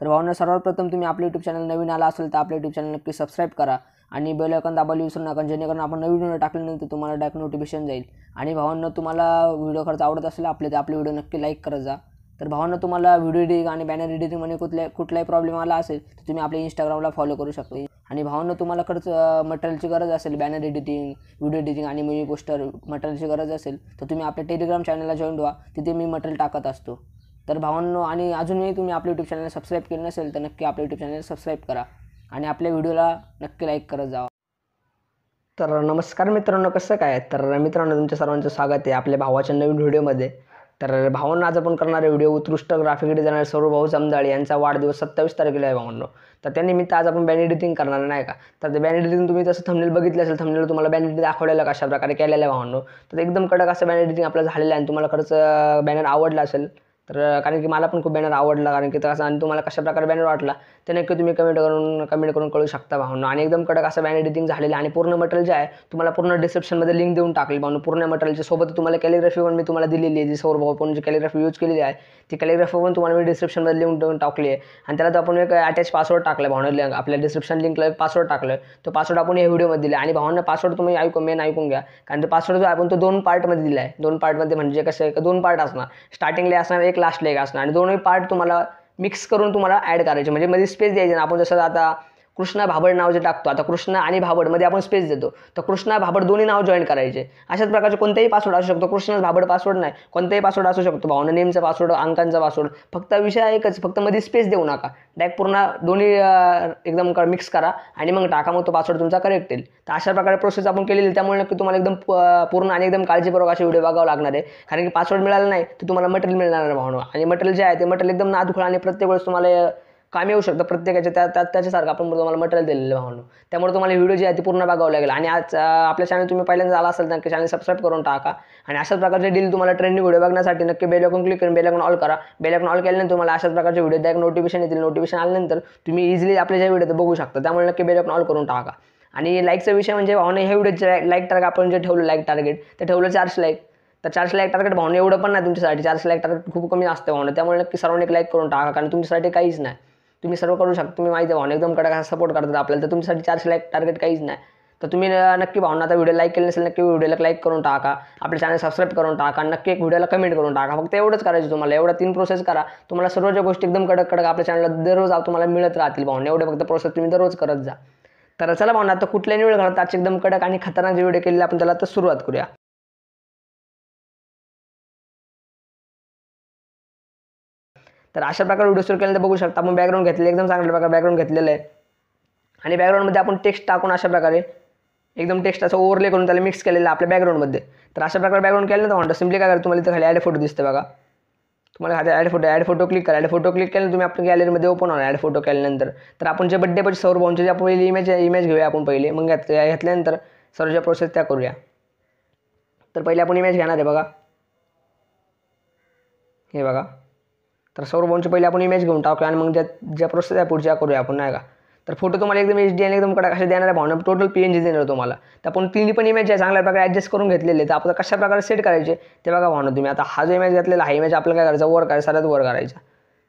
तर भावना सर्वप्रथम तुम्ही आपलं यूट्यूब चॅनल नवीन आला असेल तर आपल्या यूट्यूब चॅनल नक्की सबस्क्राईब करा आणि बेल आयकॉन दाबायला विसरू नका जेणेकरून आपण नवीन व्हिडिओ टाकल्यानंतर तुम्हाला डायरेक्ट नोटिफिकेशन जाईल आणि भावांना तुम्हाला व्हिडिओ खर्च आवडत असेल आपले तर आपले व्हिडिओ नक्की लाईक करत जा तर भावांना तुम्हाला व्हिडिओ एडिंग आणि बॅनर एडिटिंगमध्ये कुठल्या कुठलाही प्रॉब्लेम आला असेल तर तुम्ही आपल्या इंस्टाग्रामला फॉलो करू शकता आणि भावांना तुम्हाला खर्च मटेरियलची गरज असेल बॅनर एडिटिंग व्हिडिओ एडिटिंग आणि मूवी पोस्टर मटेरियलची गरज असेल तर तुम्ही आपल्या टेलिग्राम चॅनलला जॉईन व्हा तिथे मी मटेरियल टाकत असतो तर भावांनो आणि अजूनही तुम्ही आपल्या यूट्यूब चॅनल सबस्क्राईब केलं नसेल तर नक्की आपल्या यूट्यूब चॅनल सबस्क्राईब करा आणि आपल्या व्हिडिओला नक्की लाईक करत जावा तर नमस्कार मित्रांनो कसं काय तर मित्रांनो तुमच्या सर्वांचं स्वागत आहे आपल्या भावाच्या नवीन व्हिडिओमध्ये तर भावांना आज आपण करणारे व्हिडिओ उत्कृष्ट ग्राफिक डिझायनर सौरभ भाऊ जमदाळे यांचा वाढदिवस सत्तावीस तारखेला आहे भावांनो तर त्यानिमित्त आज आपण बॅन एडिटिंग करणार नाही का तर ते बॅन एडिटिंग तुम्ही जसं थंबनेल बघितलं असेल थंबनेल तुम्हाला बॅन एडिटिंग दाखवलेलं कशा प्रकारे केलेलं आहे भावांनो तर एकदम कडक असं बॅन एडिटिंग आपलं झालेलं आहे आणि तुम्हाला खरंच बॅनर आवडला असेल तर कारण की मला पण खूप बॅनर आवडला कारण की तसा आणि तुम्हाला कशा प्रकारे बॅनर वाटला ते नक्की तुम्ही कमेंट करून कमेंट करून कळू शकता भावना आणि एकदम कडक असं बॅनर एडिटिंग झालेलं आणि पूर्ण मटेरियल जे आहे तुम्हाला पूर्ण डिस्क्रिप्शनमध्ये लिंक देऊन टाकली भावनं पूर्ण मटेरियलच्या सोबत तुम्हाला कॅलिग्राफी पण मी तुम्हाला दिलेली आहे जी सौर भाऊ जी कॅलिग्राफी यूज केलेली आहे ती कॅलिग्राफी पण तुम्हाला मी डिस्क्रिप्शनमध्ये लिंक देऊन टाकली आहे आणि त्याला तर आपण एक अटॅच पासवर्ड टाकला भावना लिंक आपल्या डिस्क्रिप्शन लिंकला एक पासवर्ड टाकलं तो पासवर्ड आपण या व्हिडिओमध्ये दिला आणि भावना पासवर्ड तुम्ही ऐकून मेन ऐकून घ्या कारण तो पासवर्ड जो आपण तो दोन पार्टमध्ये दिला आहे दोन पार्टमध्ये म्हणजे कसं आहे दोन पार्ट असणार स्टार्टिंगला असणार एक लास्ट लेग असणार आणि दोन्ही पार्ट तुम्हाला मिक्स करून तुम्हाला ॲड करायचे म्हणजे मध्ये स्पेस द्यायची ना आपण जसं आता कृष्णा भाबड नाव जे टाकतो आता कृष्णा आणि भाबडमध्ये आपण स्पेस देतो तर कृष्णा भाबड दोन्ही नाव जॉईन करायचे अशाच प्रकारचे कोणताही पासवर्ड असू शकतो कृष्णा भाबड पासवर्ड नाही कोणताही पासवर्ड असू शकतो भावना नेमचा पासवर्ड अंकांचा पासवर्ड फक्त विषय एकच फक्त मध्ये स्पेस देऊ नका डायरेक्ट पूर्ण दोन्ही एकदम मिक्स करा आणि मग टाका मग तो पासवर्ड तुमचा करेक्ट येईल तर अशा प्रकारे प्रोसेस आपण केलेली त्यामुळे नक्की तुम्हाला एकदम पूर्ण आणि एकदम काळजीपूर्वक असे व्हिडिओ बघावं लागणार आहे कारण की पासवर्ड मिळाला नाही तर तुम्हाला मटेरियल मिळणार नाही भावना आणि मटेरियल जे आहे ते मटेरियल एकदम नादखुळ आणि प्रत्येक वेळेस तुम्हाला काम येऊ शकतं प्रत्येकाच्या त्या त्या त्याच्यासारखं आपण तुम्हाला मटेरियल दिलेलं भावनं त्यामुळे तुम्हाला व्हिडिओ जे आहे ती पूर्ण बघावं लागेल आणि आज आपल्या चॅनल तुम्ही पहिल्यांदा आला असेल तर चॅनल सबस्क्राईब करून टाका आणि अशाच प्रकारचे डील तुम्हाला ट्रेंडिंग व्हिडिओ बघण्यासाठी नक्की बेलॉकून क्लिक करून बेलॉकून ऑल करा बेलॉकून ऑल केल्यानंतर तुम्हाला अशाच प्रकारचे व्हिडिओ त्या नोटिफिकेशन येतील नोटिफिकेशन आल्यानंतर तुम्ही इझिली आपल्या जे व्हिडिओ बघू शकता त्यामुळे नक्की बेलॉकून ऑल करून टाका आणि लाईकचा विषय म्हणजे भावने हे व्हिडिओचे लाईक टार्गेट आपण जे ठेवलं लाईक टार्गेट ते ठेवलं चारशे लाईक तर चारशे लाईक टार्गेट भावने एवढं पण नाही तुमच्यासाठी चारशे लाईक टार्गेट खूप कमी असतं भावना त्यामुळे नक्की सर्वांनी लाईक करून टाका कारण तुमच्यासाठी काहीच नाही तुम्ही सर्व करू शकता तुम्ही माहिती आहे भावना एकदम कडक सपोर्ट करतात आपल्याला तर तुमच्यासाठी चारशे लाईक टार्गेट काहीच नाही तर तुम्ही नक्की भावना आता व्हिडिओ लाईक केले नसेल नक्की व्हिडिओला लाईक करून टाका आपल्या चॅनल सबस्क्राईब करून टाका नक्की एक व्हिडिओला कमेंट करून टाका फक्त एवढंच करायचं तुम्हाला एवढा तीन प्रोसेस करा तुम्हाला सर्व ज्या गोष्टी एकदम कडक कडक आपल्या चॅनलला दररोज तुम्हाला मिळत राहतील भावना एवढे फक्त प्रोसेस तुम्ही दररोज करत जा तर चला भावना आता कुठल्याही वेळ घालत आजची एकदम कडक आणि खतरनाक जे व्हिडिओ केलेला आपण त्याला तर सुरुवात करूया तर अशा प्रकारे व्हिडिओ सुरू केल्यानंतर बघू शकता आपण बॅकग्राऊंड घेतले एकदम चांगल्या प्रकारे बॅकग्राऊंड घेतलेलं आहे आणि बॅकग्राऊंडमध्ये आपण टेक्स्ट टाकून अशा प्रकारे एकदम टेक्स्ट असं ओव्हरले करून त्याला मिक्स केलेलं आपल्या बॅकग्राऊंडमध्ये तर अशा प्रकारे बॅकग्राऊंड केलं तर म्हणतो सिम्पली काय करा तुम्हाला इथं खाली ॲड फोटो दिसते बघा तुम्हाला खाली add photo add photo click करा ॲड फोटो क्लिक केल्यानंतर तुम्ही आपल्या गॅलरीमध्ये ओपन होणार ॲड फोटो केल्यानंतर तर आपण जे बड्डे पण सौरभाऊंचे जे आपण पहिली इमेज इमेज घेऊया आपण पहिले मग घेतल्यानंतर सर्वच्या प्रोसेस त्या करूया तर पहिले आपण इमेज घेणार आहे बघा हे बघा तर सौरभाऊनची पहिले आपण इमेज घेऊन टाकूया आणि मग ज्या ज्या प्रोसेस आहे पुढच्या करूया आपण नाही का तर फोटो तुम्हाला एकदम एच डी आणि एकदम कडा कशा देणार आहे भावना टोटल पी एन जी देणार तुम्हाला तर आपण तिन्ही पण इमेज आहे चांगल्या प्रकारे ॲडजस्ट करून घेतलेले तर आपल्याला कशा प्रकारे सेट करायचे ते बघा भावना तुम्ही आता हा जो इमेज घेतलेला हा इमेज आपल्याला काय करायचा वर करायचा सर्वात वर करायचा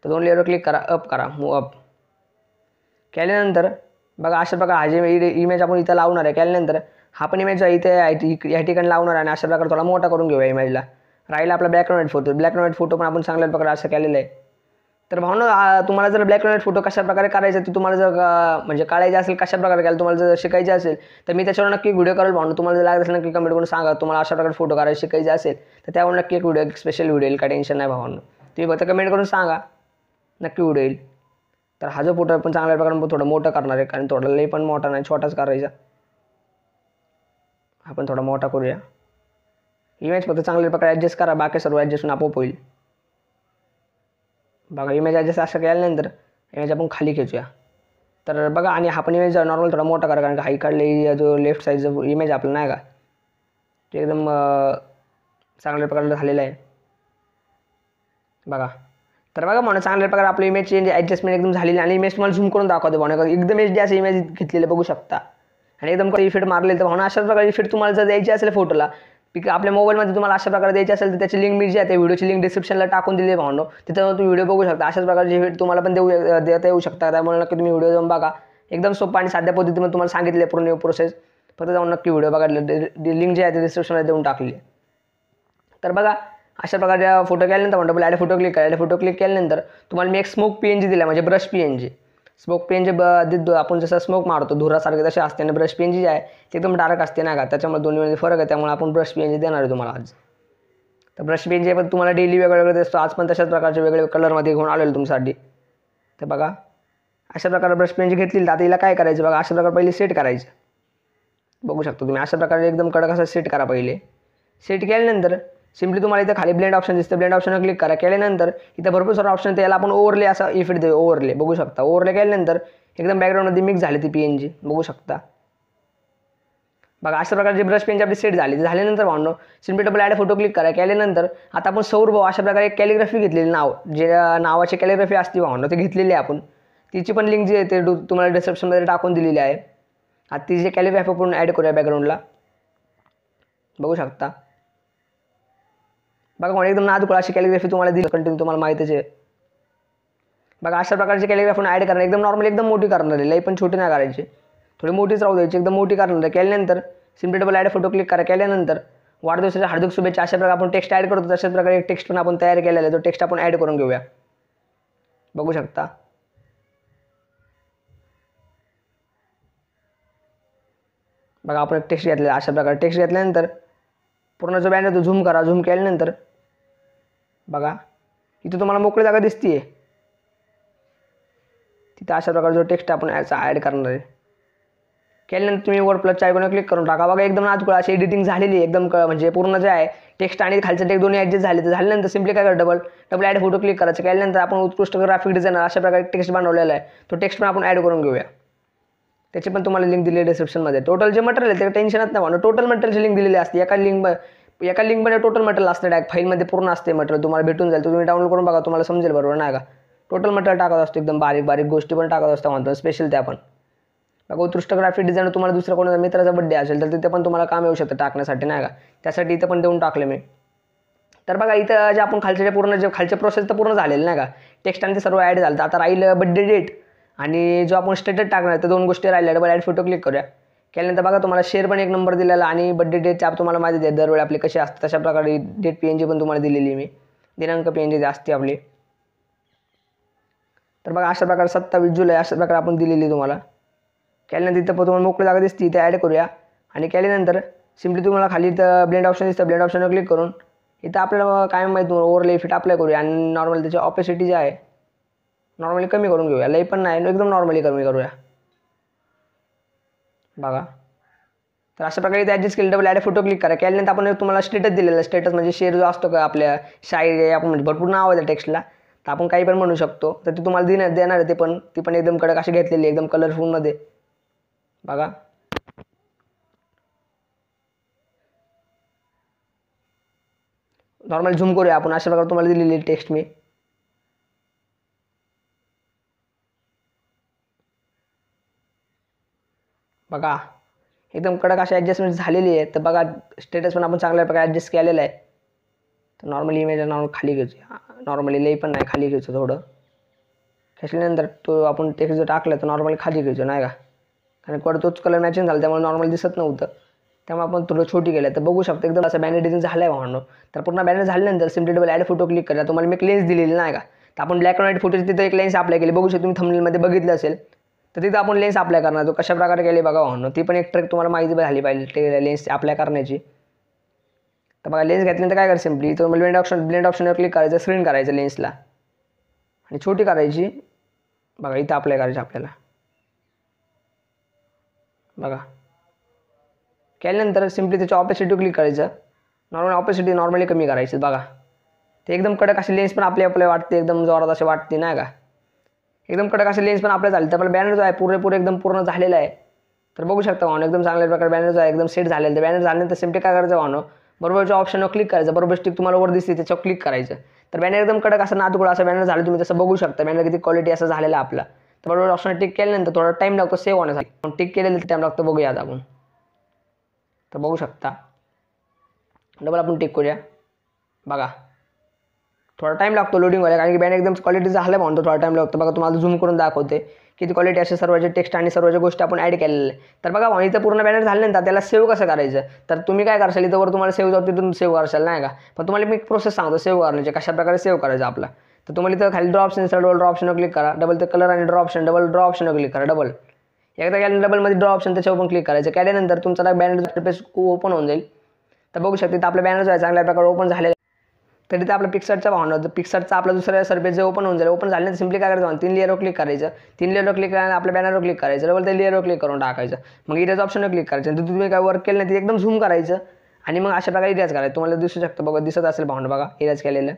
तर दोन लेअरवर क्लिक करा अप करा मग अप केल्यानंतर बघा अशा प्रकारे हा जे इमेज आपण इथं लावणार आहे केल्यानंतर हा पण इमेज आहे इथे या ठिकाणी लावणार आहे आणि अशा प्रकारे थोडा मोठा करून घेऊया इमेजला राहिला आपला black and white photo black and white photo पण आपण चांगल्या प्रकारे असं केलेलं आहे तर भावना तुम्हाला जर ब्लॅक अँड व्हाईट फोटो कशा प्रकारे काढायचा ते तुम्हाला जर म्हणजे काढायचे असेल कशा प्रकारे करायला तुम्हाला जर शिकायचे असेल तर मी त्याच्यावर नक्की व्हिडिओ करेल भावना तुम्हाला जर लागत असेल नक्की कमेंट करून सांगा तुम्हाला अशा प्रकारे फोटो करायला शिकायचे असेल तर त्यावर नक्की एक व्हिडिओ स्पेशल व्हिडिओ येईल काय टेन्शन नाही भावना तुम्ही फक्त कमेंट करून सांगा नक्की व्हिडिओ येईल तर हा जो फोटो पण चांगल्या प्रकारे थोडं मोठं करणार आहे कारण थोडा लई पण मोठा नाही छोटाच करायचा आपण थोडा मोठा करूया इमेज फक्त चांगल्या प्रकारे ॲडजस्ट करा बाकी सर्व ॲडजस्ट होऊन आपोआप होईल बघा इमेज ॲडजस्ट असं केल्यानंतर इमेज आपण खाली खेचूया तर बघा आणि हा पण इमेज नॉर्मल थोडा मोठा करा कारण का हाई काढले जो लेफ्ट जो इमेज आपला नाही का तो एकदम चांगल्या प्रकारे झालेला आहे बघा तर बघा म्हणून चांगल्या प्रकारे आपली इमेज चेंज ॲडजस्टमेंट एकदम झालेली आणि इमेज तुम्हाला झूम करून दाखवतो म्हणून एकदम एच डी असं इमेज घेतलेले बघू शकता आणि एकदम इफेक्ट मारले तर म्हणून अशाच प्रकारे इफेक्ट तुम्हाला जर द्यायची असेल फोटोला पिक आपल्या मोबाईलमध्ये तुम्हाला अशा प्रकारे द्यायची असेल तर त्याची लिंक मी जी आहे ते व्हिडिओची लिंक डिस्क्रिप्शनला टाकून दिली भावनो तिथं तुम्ही व्हिडिओ बघू शकता अशाच प्रकारचे व्हिडिओ तुम्हाला पण देऊ देता येऊ शकता त्यामुळे नक्की तुम्ही व्हिडिओ जाऊन बघा एकदम सोपा आणि साध्या पद्धतीमध्ये तुम्हाला सांगितले पूर्ण प्रोसेस फक्त जाऊन नक्की व्हिडिओ बघा लिंक जी आहे ते डिस्क्रिप्शनला देऊन टाकली तर बघा अशा प्रकारच्या फोटो केल्यानंतर म्हणतो ॲड फोटो क्लिक करा फोटो क्लिक केल्यानंतर तुम्हाला मी एक स्मोक पी एन जी दिला म्हणजे ब्रश पी स्मोक पेन जे ब आपण जसं स्मोक मारतो धुरासारखे तसे असते आणि ब्रश पेन जी आहे ते एकदम डार्क असते ना का त्याच्यामुळे दोन्हीमध्ये फरक आहे त्यामुळे आपण ब्रश पेन जी देणार आहे तुम्हाला आज तर ब्रश पेन जे पण तुम्हाला डेली वेगळं वेगळं दिसतो आज पण तशाच प्रकारचे वेगळे कलरमध्ये घेऊन आलेलो तुमच्यासाठी तर बघा अशा प्रकारे ब्रश पेन जी घेतली तर आता तिला काय करायचं बघा अशा प्रकारे पहिले सेट करायचं बघू शकता तुम्ही अशा प्रकारे एकदम कडक असं सेट करा पहिले सेट केल्यानंतर सिम्पली तुम्हाला इथं खाली ब्लेंड ऑप्शन दिसतं ब्लेंड ऑप्शनवर क्लिक करा केल्यानंतर इथं भरपूर सारा ऑप्शन त्याला आपण ओव्हरले असा इफेक्ट देऊ ओव्हरले बघू शकता ओवरले केल्यानंतर एकदम बॅकग्राऊंडमध्ये मिक्स झाली ती पी एन जी बघू शकता बघा अशा प्रकारचे ब्रश पेनची आपली सेट झाली झाल्यानंतर भावनो simply double add photo click करा केल्यानंतर आता आपण सौर भाऊ अशा प्रकारे कॅलिग्राफी घेतलेली नाव जे नावाची कॅलिग्राफी असते भावनो ते घेतलेली आहे आपण तिची पण लिंक जी आहे ते तुम्हाला डिस्क्रिप्शनमध्ये टाकून दिलेली आहे आता ती जे कॅलिग्राफी आपण ॲड करूया बॅकग्राऊंडला बघू शकता बघा कोण एकदम नाद अशी कॅलिग्राफी तुम्हाला दिली कंटिन्यू तुम्हाला माहितीच आहे बघा अशा प्रकारची कॅलिग्राफी ॲड करणार एकदम नॉर्मल एकदम मोठी करणार आहे लई पण छोटी नाही करायची थोडी मोठीच राहू द्यायची एकदम मोठी करणार आहे केल्यानंतर सिम्पली ॲड फोटो क्लिक करा केल्यानंतर वाढदिवसाच्या हार्दिक शुभेच्छा अशा प्रकारे आपण टेक्स्ट ॲड करतो तशाच प्रकारे एक टेक्स्ट पण आपण तयार केलेला आहे तो टेक्स्ट आपण ॲड करून घेऊया बघू शकता बघा आपण एक टेक्स्ट घेतलेला अशा प्रकारे टेक्स्ट घेतल्यानंतर पूर्ण जो बॅनर तो झूम करा झूम केल्यानंतर बघा इथं तुम्हाला मोकळी जागा दिसतीये आहे तिथं अशा जो टेक्स्ट आपण याचा ॲड करणार आहे केल्यानंतर तुम्ही वर्ड प्लस आयकॉन क्लिक करून टाका बघा एकदम नाजकुळा अशी एडिटिंग झालेली आहे एकदम म्हणजे पूर्ण जे आहे टेक्स्ट आणि खालचं टेक्स्ट दोन्ही ॲडजस्ट झाले तर झाल्यानंतर सिम्पली काय करा double double add photo click करायचं केल्यानंतर आपण उत्कृष्ट ग्राफिक डिझायनर अशा प्रकारे टेक्स्ट बनवलेला आहे तो टेक्स्ट पण आपण ॲड करून घेऊया त्याची पण तुम्हाला लिंक दिली डिस्क्रिप्शनमध्ये टोटल जे मटेरियल आहे ते टेन्शनच नाही टोटल मटेरियलची लिंक दिलेली असते एका लिंक एका लिंकमध्ये टोटल मटेरियल असते डायरेक्ट फाईलमध्ये पूर्ण असते मटेरियल तुम्हाला भेटून जाईल तुम्ही डाउनलोड करून बघा तुम्हाला समजेल बरोबर नाही का टोटल मटेरियल टाकत असतो एकदम बारीक बारीक गोष्टी पण टाकत असतो म्हणतो स्पेशल त्या पण बघा उत्कृष्ट ग्राफिक डिझाईन तुम्हाला दुसरा कोणाचा मित्राचा बड्डे असेल तर तिथे पण तुम्हाला काम येऊ शकतं टाकण्यासाठी नाही का त्यासाठी इथं पण देऊन टाकले मी तर बघा इथं जे आपण खालच्या पूर्ण जे खालचे प्रोसेस तर पूर्ण झालेलं नाही का टेक्स्ट आणि सर्व ॲड झालं आता राहिलं बड्डे डेट आणि जो आपण स्टेटस टाकणार त्या दोन गोष्टी राहिल्या डबल ॲड फोटो क्लिक करूया केल्यानंतर बघा तुम्हाला शेअर पण एक नंबर दिलेला आणि बड्डे डेटच्या आप तुम्हाला माहिती आहे दरवेळी आपली कशी असते तशा प्रकारे डेट पी एन जी पण तुम्हाला दिलेली मी दिनांक पी एन जी असते आपली तर बघा अशा प्रकारे सत्तावीस जुलै अशा प्रकारे आपण दिलेली तुम्हाला केल्यानंतर इथं तुम्हाला मोकळी जागा दिसते इथे ॲड करूया आणि केल्यानंतर सिम्पली तुम्हाला खाली इथं ब्लेंड ऑप्शन दिसतं ब्लेंड ऑप्शनवर क्लिक करून इथं आपल्याला काय माहिती तुम्हाला फिट इफेक्ट अप्लाय करूया आणि नॉर्मल त्याची ऑपेसिटी जे आहे नॉर्मली कमी करून घेऊया लई पण नाही एकदम नॉर्मली कमी करूया बघा तर अशा प्रकारे ते ॲडजस्ट केलं डबल ॲड फोटो क्लिक करा केल्यानंतर आपण तुम्हाला स्टेटस दिलेला स्टेटस म्हणजे शेअर जो असतो का आपल्या शाही आपण म्हणजे भरपूर नाव आहे टेक्स्टला तर आपण काही पण म्हणू शकतो तर ते तुम्हाला देणार देणार आहे ते पण ती पण एकदम कडक अशी घेतलेली एकदम कलरफुलमध्ये बघा नॉर्मल झूम करूया आपण अशा प्रकारे तुम्हाला दिलेली टेक्स्ट मी बघा एकदम कडक अशा ॲडजस्टमेंट झालेली आहे तर बघा स्टेटस पण आपण चांगल्या प्रकारे ॲडजस्ट केलेलं आहे तर नॉर्मली इमेज नॉर्मल खाली घ्यायची नॉर्मली लई पण नाही खाली घ्यायचं थोडं खेचल्यानंतर तो आपण टेक्स्ट जर टाकलं तर नॉर्मली खाली घ्यायचो नाही का कारण कड तोच कलर मॅचिंग झाला त्यामुळे नॉर्मल दिसत नव्हतं त्यामुळे आपण थोडं छोटी केलं तर बघू शकतो एकदम असं बॅनर डिझाईन झालं आहे म्हणून तर पूर्ण बॅनर झाल्यानंतर simply double add photo click करा तुम्हाला मी एक लेन्स दिलेली नाही का तर आपण ब्लॅक अँड व्हाईट फोटो तिथे एक लेन्स अप्लाय केली बघू शकतो तुम्ही थमलेलमध्ये बघितलं असेल तर तिथं आपण लेन्स अप्लाय करणार तो कशा प्रकारे केले बघा म्हणून ती पण एक ट्रेक तुम्हाला माहिती झाली पाहिजे ते लेन्स अप्लाय करण्याची तर बघा लेन्स घेतल्यानंतर काय करायचं सिम्पली तर ब्लेंड ऑप्शन ब्लेंड ऑप्शनवर क्लिक करायचं स्क्रीन करायचं लेन्सला आणि छोटी करायची बघा इथं अप्लाय करायची आपल्याला बघा केल्यानंतर सिम्पली त्याच्या ऑपॅसिटी क्लिक करायचं नॉर्मल ऑपोसिटी नॉर्मली कमी करायची बघा ते एकदम कडक अशी लेन्स पण आपली आपल्या वाटते एकदम जोरात असे वाटते नाही का एकदम कडक असे लेन्स पण आपल्या झाले तर आपला बॅनर जो आहे पुरेपूर एकदम पूर्ण झालेला आहे तर बघू शकता वाहन एकदम चांगल्या प्रकारे बॅनर जो आहे एकदम सेट झालेला तर बॅनर झाल्यानंतर सेमटे काय करायचं वाहन बरोबरच्या ऑप्शनवर क्लिक करायचं बरोबर स्टिक तुम्हाला वर दिसते त्याच्यावर क्लिक करायचं तर बॅनर एकदम कडक ना तुकडा असं बॅनर झालं तुम्ही तसं बघू शकता बॅनर किती क्वालिटी असा झालेला आपला तर बरोबर ऑप्शन टिक केल्यानंतर थोडा टाईम लागतो सेव्ह होण्यासाठी पण टिक केलेलं टाईम लागतो बघूया आपण तर बघू शकता डबल आपण टिक करूया बघा थोडा टाइम लागतो लोडिंग व्हायला कारण की बॅन एकदम क्वालिटी झालं म्हणतो थोडा टाईम लागतो बघा तुम्हाला झूम करून दाखवते किती क्वालिटी असे सर्वचे टेक्स्ट आणि सर्व गोष्टी आपण ॲड केलेल्या तर बघा इथं पूर्ण बॅनर नंतर त्याला सेव्ह कसं करायचं तर तुम्ही काय कराल इथं तुम्हाला सेव्ह जाऊ तिथून सेव्ह कराल नाही का पण तुम्हाला मी प्रोसेस सांगतो सेव्ह करण्याची म्हणजे कशा प्रकारे सेव्ह करायचं आपला तर तुम्हाला इथं खाली ड्रॉ ऑप्शन डबल ड्रॉ ऑप्शनवर क्लिक करा डबल ते कलर आणि ड्रॉ ऑप्शन डबल ड्रॉ ऑप्शनवर क्लिक करा डबल एकदा गेल्या डबलमध्ये ड्रॉ ऑप्शन त्याच्यावर पण क्लिक करायचं केल्यानंतर तुमचा बॅनर पेज ओपन होऊन जाईल तर बघू शकते तर आपला बॅनर जो आहे चांगल्या प्रकारे ओपन झालेला तरी तर आपल्या पिक्सरचा ऑन होतं पिक्सरचा आपला दुसऱ्या सर्वे जे ओपन होऊन जाईल ओपन झाल्यानंतर सिम्पली काय करायचं तीन लेअरवर क्लिक करायचं तीन लेअरवर क्लिक करायला आपल्या बॅनरवर क्लिक करायचं डबल ते लेअरवर क्लिक करून टाकायचं मग इरेज ऑप्शनवर क्लिक करायचं तर तुम्ही काय वर्क केलं नाही ते एकदम झूम करायचं आणि मग अशा प्रकारे इरेज करायचं तुम्हाला दिसू शकतं बघा दिसत असेल भावना बघा इरेज केलेलं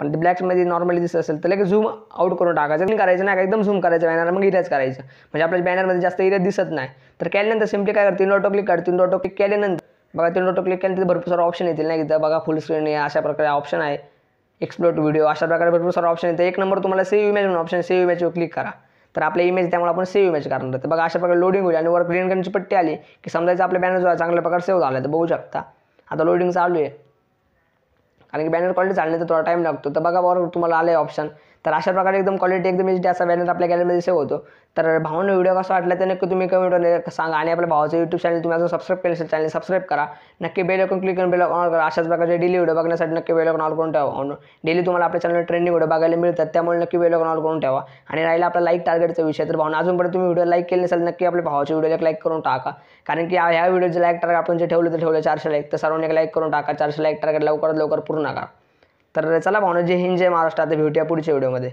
पण ते ब्लॅकमध्ये नॉर्मली दिसत असेल तर लगेच झूम आउट करून टाकायचं क्लिक करायचं नाही एकदम झूम करायचं बॅनर मग इरेज करायचं म्हणजे आपल्या बॅनरमध्ये जास्त इरेज दिसत नाही तर केल्यानंतर सिम्पली काय करते तीन डॉटो क्लिक करतो तीन डॉटो क्लिक केल्यानंतर बघा ते डोटो क्लिक केलं तिथे भरपूर सारे ऑप्शन येतील नाही तिथं बघा फुल स्क्रीन आहे अशा प्रकारे ऑप्शन आहे एक्सप्लोट व्हिडिओ अशा प्रकारे भरपूर सारे ऑप्शन येते एक नंबर तुम्हाला सेव्ह इमेज म्हणून ऑप्शन सेव इमेजवर क्लिक करा तर आपल्या इमेज त्यामुळे आपण सेव्ह इमेज करणार तर बघा अशा प्रकारे लोडिंग होईल आणि वर ग्रीन कलरची पट्टी आली की समजायचं आपल्या बॅनर जो आहे चांगल्या प्रकारे सेव झाला तर बघू शकता आता लोडिंग चालू आहे कारण की बॅनर क्वालिटी नाही तर थोडा टाईम लागतो तर बघा बरोबर तुम्हाला आलं आहे ऑप्शन तर अशा प्रकारे एकदम क्वालिटी एकदम एच डी असा बॅनर आपल्या गॅलरीमध्ये सेव्ह होतो तर भाऊनं व्हिडिओ कसा वाटला तर नक्की तुम्ही कमेंट सांगा आणि आपल्या भावाचं यूट्यूब चॅनल तुम्ही असं सबस्क्राईब केलं असेल चॅनल सबस्क्राईब करा नक्की बेल आयकॉन क्लिक करून बेल ऑन करा अशाच प्रकारचे डेली व्हिडिओ बघण्यासाठी नक्की बेल आयकॉन ऑन करून ठेवा डेली तुम्हाला आपल्या चॅनल ट्रेंडिंग व्हिडिओ बघायला मिळतात त्यामुळे नक्की बेल आयकॉन ऑन करून ठेवा आणि राहिला आपला लाईक टार्गेटचा विषय तर भावना अजूनपर्यंत तुम्ही व्हिडिओ लाईक केले नसेल नक्की आपल्या भावाच्या व्हिडिओला लाईक करून टाका कारण की ह्या व्हिडिओचे लाईक टार्गेट आपण जे ठेवलं तर ठेवलं चारशे लाईक तर सर्वांनी लाईक करून टाका चारशे लाईक टार्गेट लवकरात लवकर पूर्ण करा तर चला भावना जय हिंद जय महाराष्ट्र आता भेटूया पुढच्या व्हिडिओमध्ये